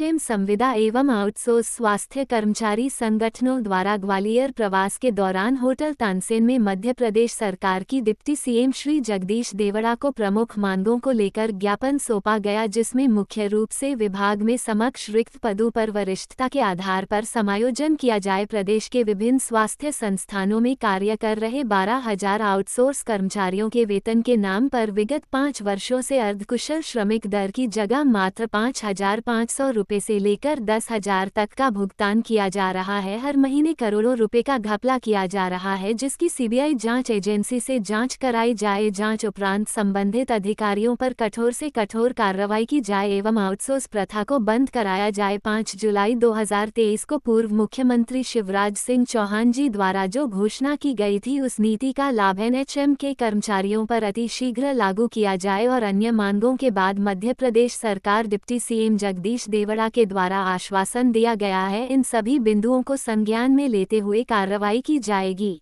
पश्चिम संविदा एवं आउटसोर्स स्वास्थ्य कर्मचारी संगठनों द्वारा ग्वालियर प्रवास के दौरान होटल तानसेन में मध्य प्रदेश सरकार की डिप्टी सीएम श्री जगदीश देवड़ा को प्रमुख मांगों को लेकर ज्ञापन सौंपा गया जिसमें मुख्य रूप से विभाग में समक्ष रिक्त पदों पर वरिष्ठता के आधार पर समायोजन किया जाए प्रदेश के विभिन्न स्वास्थ्य संस्थानों में कार्य कर रहे बारह हजार आउटसोर्स कर्मचारियों के वेतन के नाम पर विगत पाँच वर्षों से अर्धकुशल श्रमिक दर की जगह मात्र पाँच हजार पाँच सौ रुपए से लेकर दस हजार तक का भुगतान किया जा रहा है हर महीने करोड़ों रुपए का घपला किया जा रहा है जिसकी सीबीआई जांच एजेंसी से जांच कराई जाए जांच उपरांत संबंधित अधिकारियों पर कठोर से कठोर कार्रवाई की जाए एवं आउटसोर्स प्रथा को बंद कराया जाए पाँच जुलाई दो को पूर्व मुख्यमंत्री शिवराज सिंह चौहान जी द्वारा जो घोषणा की गई थी उस नीति का लाभ एन के कर्मचारियों पर अतिशीघ्र लागू किया जाए और अन्य मांगों के बाद मध्य प्रदेश सरकार डिप्टी सीएम जगदीश देव रेवड़ा के द्वारा आश्वासन दिया गया है इन सभी बिंदुओं को संज्ञान में लेते हुए कार्रवाई की जाएगी